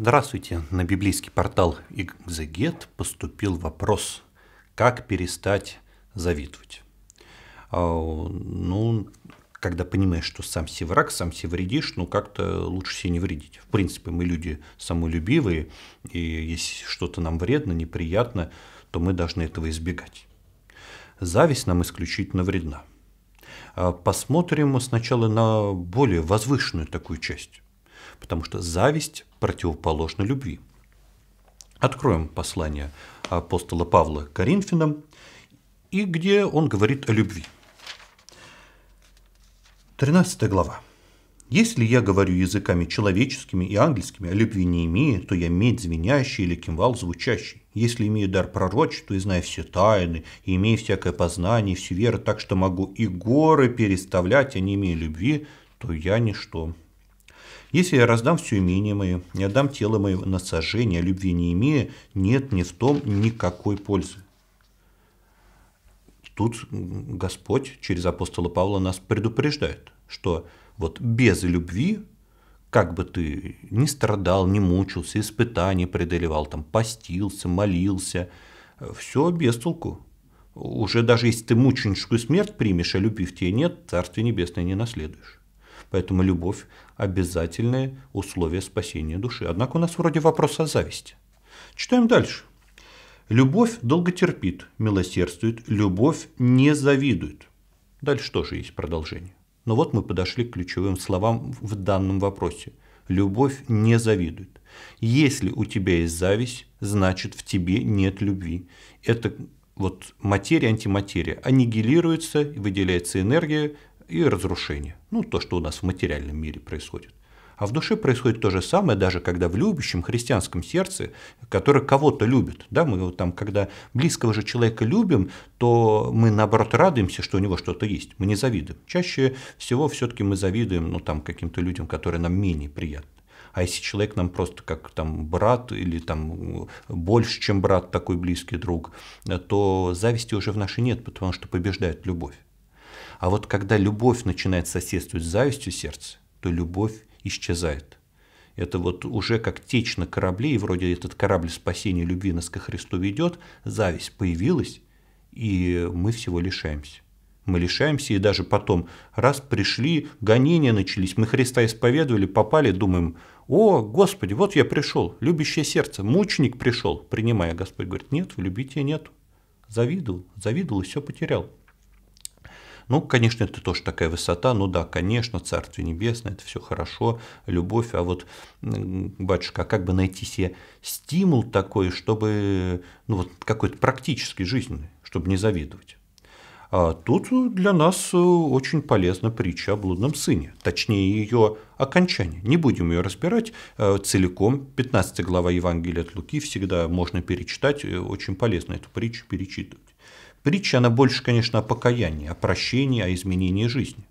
Здравствуйте! На библейский портал Экзегет поступил вопрос, как перестать завидовать. А, ну, когда понимаешь, что сам себе враг, сам себе вредишь, ну как-то лучше себе не вредить. В принципе, мы люди самолюбивые, и если что-то нам вредно, неприятно, то мы должны этого избегать. Зависть нам исключительно вредна. А, посмотрим сначала на более возвышенную такую часть потому что зависть противоположна любви. Откроем послание апостола Павла к Коринфянам, и где он говорит о любви. 13 глава. Если я говорю языками человеческими и ангельскими, а любви не имею, то я медь звенящий или кимвал звучащий. Если имею дар пророче, то и знаю все тайны, и имею всякое познание, всю веру, так что могу и горы переставлять, а не имея любви, то я ничто. Если я раздам все имение мое, не отдам тело мое на сожжение, а любви не имея, нет ни в том никакой пользы. Тут Господь через апостола Павла нас предупреждает, что вот без любви, как бы ты ни страдал, не мучился, испытания преодолевал, там, постился, молился, все без толку. Уже даже если ты мученическую смерть примешь, а любви в тебе нет, Царствие Небесное не наследуешь. Поэтому любовь – обязательное условие спасения души. Однако у нас вроде вопрос о зависти. Читаем дальше. Любовь долго терпит, милосердствует, любовь не завидует. Дальше тоже есть продолжение. Но вот мы подошли к ключевым словам в данном вопросе. Любовь не завидует. Если у тебя есть зависть, значит в тебе нет любви. Это вот материя, антиматерия аннигилируется, выделяется энергия, и разрушение. Ну, то, что у нас в материальном мире происходит. А в душе происходит то же самое, даже когда в любящем христианском сердце, которое кого-то любит, да, мы вот там, когда близкого же человека любим, то мы наоборот радуемся, что у него что-то есть, мы не завидуем. Чаще всего все-таки мы завидуем, ну, там, каким-то людям, которые нам менее приятны. А если человек нам просто как там брат или там э, больше, чем брат, такой близкий друг, э, то зависти уже в нашей нет, потому что побеждает любовь. А вот когда любовь начинает соседствовать с завистью сердца, то любовь исчезает. Это вот уже как течь на корабле, и вроде этот корабль спасения любви нас ко Христу ведет, зависть появилась, и мы всего лишаемся. Мы лишаемся, и даже потом, раз пришли, гонения начались, мы Христа исповедовали, попали, думаем, о, Господи, вот я пришел, любящее сердце, мученик пришел, принимая. Господь говорит, нет, в любви тебя нет. Завидовал, завидовал и все потерял. Ну, конечно, это тоже такая высота, ну да, конечно, Царствие Небесное, это все хорошо, любовь, а вот, батюшка, а как бы найти себе стимул такой, чтобы, ну вот какой-то практический, жизненный, чтобы не завидовать? А тут для нас э, очень полезна притча о блудном сыне, точнее ее окончание. Не будем ее разбирать э, целиком. 15 глава Евангелия от Луки всегда можно перечитать, э, очень полезно эту притчу перечитывать. Притча, она больше, конечно, о покаянии, о прощении, о изменении жизни.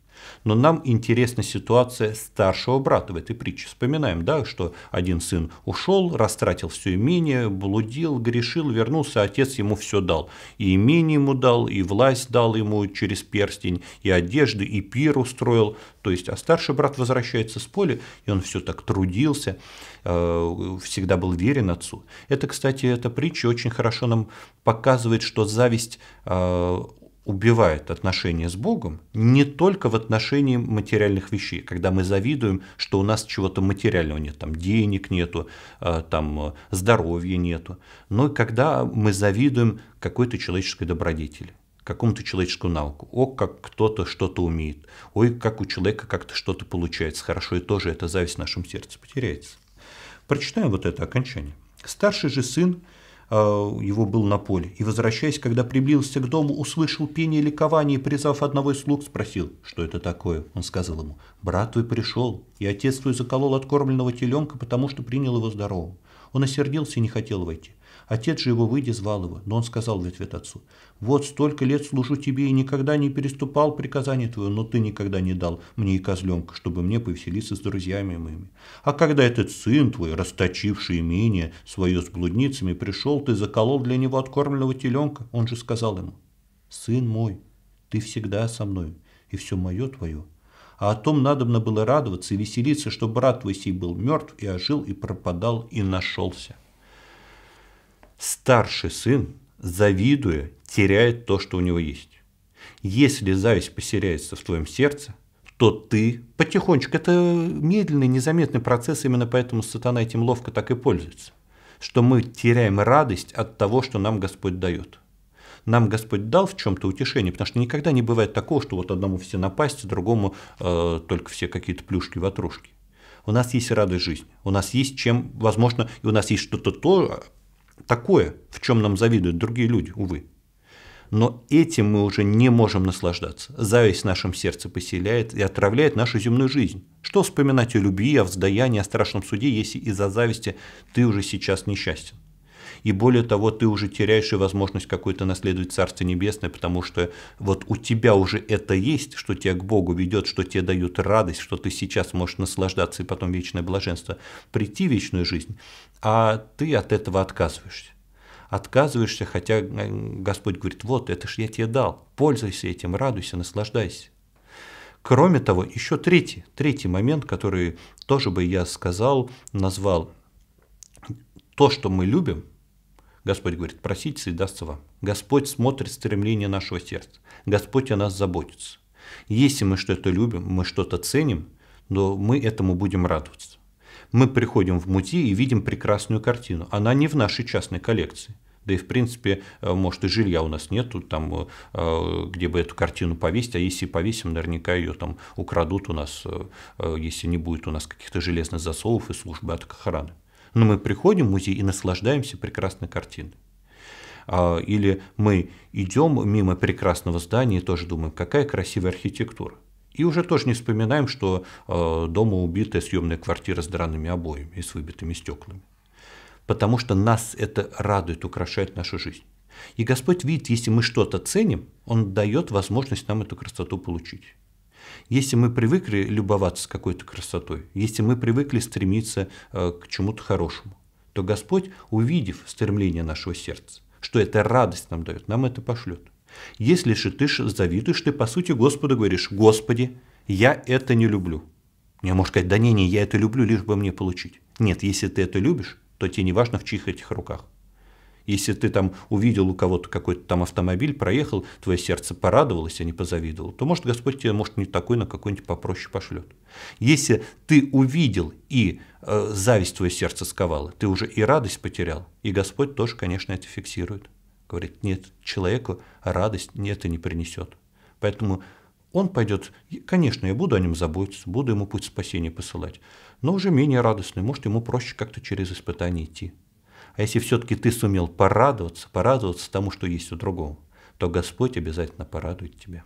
Но нам интересна ситуация старшего брата в этой притче. Вспоминаем, да, что один сын ушел, растратил все имение, блудил, грешил, вернулся, отец ему все дал. И имение ему дал, и власть дал ему через перстень, и одежды, и пир устроил. То есть, а старший брат возвращается с поля, и он все так трудился, э, всегда был верен отцу. Это, кстати, эта притча очень хорошо нам показывает, что зависть э, убивает отношения с Богом не только в отношении материальных вещей, когда мы завидуем, что у нас чего-то материального нет, там денег нету, э, там э, здоровья нету, но и когда мы завидуем какой-то человеческой добродетели какому-то человеческому науку. О, как кто-то что-то умеет. Ой, как у человека как-то что-то получается хорошо. И тоже эта зависть в нашем сердце потеряется. Прочитаем вот это окончание. «Старший же сын Э, его был на поле, и, возвращаясь, когда приблизился к дому, услышал пение ликования и, призав одного из слуг, спросил, что это такое. Он сказал ему, «Брат твой пришел, и отец твой заколол откормленного теленка, потому что принял его здоровым. Он осердился и не хотел войти. Отец же его, выйдя, звал его, но он сказал в ответ отцу, «Вот столько лет служу тебе и никогда не переступал приказание твое, но ты никогда не дал мне и козленка, чтобы мне повеселиться с друзьями моими. А когда этот сын твой, расточивший имение свое с блудницами, пришел, ты заколол для него откормленного теленка, он же сказал ему, «Сын мой, ты всегда со мной, и все мое твое, а о том надобно было радоваться и веселиться, что брат твой сей был мертв и ожил, и пропадал, и нашелся. Старший сын, завидуя, теряет то, что у него есть. Если зависть поселяется в твоем сердце, то ты потихонечку, это медленный, незаметный процесс, именно поэтому сатана этим ловко так и пользуется, что мы теряем радость от того, что нам Господь дает. Нам Господь дал в чем-то утешение, потому что никогда не бывает такого, что вот одному все напасть, другому э, только все какие-то плюшки, ватрушки. У нас есть радость жизни, у нас есть чем, возможно, и у нас есть что-то то, такое, в чем нам завидуют другие люди, увы. Но этим мы уже не можем наслаждаться. Зависть в нашем сердце поселяет и отравляет нашу земную жизнь. Что вспоминать о любви, о вздаянии, о страшном суде, если из-за зависти ты уже сейчас несчастен? и более того, ты уже теряешь и возможность какую то наследовать Царство Небесное, потому что вот у тебя уже это есть, что тебя к Богу ведет, что тебе дают радость, что ты сейчас можешь наслаждаться и потом вечное блаженство, прийти в вечную жизнь, а ты от этого отказываешься отказываешься, хотя э, Господь говорит, вот, это ж я тебе дал, пользуйся этим, радуйся, наслаждайся. Кроме того, еще третий, третий момент, который тоже бы я сказал, назвал, то, что мы любим, Господь говорит, просите, и дастся вам. Господь смотрит стремление нашего сердца. Господь о нас заботится. Если мы что-то любим, мы что-то ценим, то мы этому будем радоваться. Мы приходим в музей и видим прекрасную картину. Она не в нашей частной коллекции. Да и, в принципе, э, может, и жилья у нас нету, там, э, где бы эту картину повесить, а если повесим, наверняка ее там украдут у нас, э, если не будет у нас каких-то железных засовов и службы от охраны. Но мы приходим в музей и наслаждаемся прекрасной картиной. А, или мы идем мимо прекрасного здания и тоже думаем, какая красивая архитектура. И уже тоже не вспоминаем, что а, дома убитая съемная квартира с драными обоями и с выбитыми стеклами. Потому что нас это радует, украшает нашу жизнь. И Господь видит, если мы что-то ценим, Он дает возможность нам эту красоту получить. Если мы привыкли любоваться какой-то красотой, если мы привыкли стремиться э, к чему-то хорошему, то Господь, увидев стремление нашего сердца, что это радость нам дает, нам это пошлет. Если же ты завидуешь, ты по сути Господу говоришь, Господи, я это не люблю. Я можешь сказать, да не, не, я это люблю, лишь бы мне получить. Нет, если ты это любишь, то тебе не важно, в чьих этих руках. Если ты там увидел у кого-то какой-то там автомобиль, проехал, твое сердце порадовалось, а не позавидовало, то, может, Господь тебя, может, не такой, на какой-нибудь попроще пошлет. Если ты увидел и э, зависть твое сердце сковала, ты уже и радость потерял, и Господь тоже, конечно, это фиксирует. Говорит, нет, человеку радость не это не принесет. Поэтому он пойдет, конечно, я буду о нем заботиться, буду ему путь спасения посылать, но уже менее радостный, может, ему проще как-то через испытание идти. А если все-таки ты сумел порадоваться, порадоваться тому, что есть у другого, то Господь обязательно порадует тебя.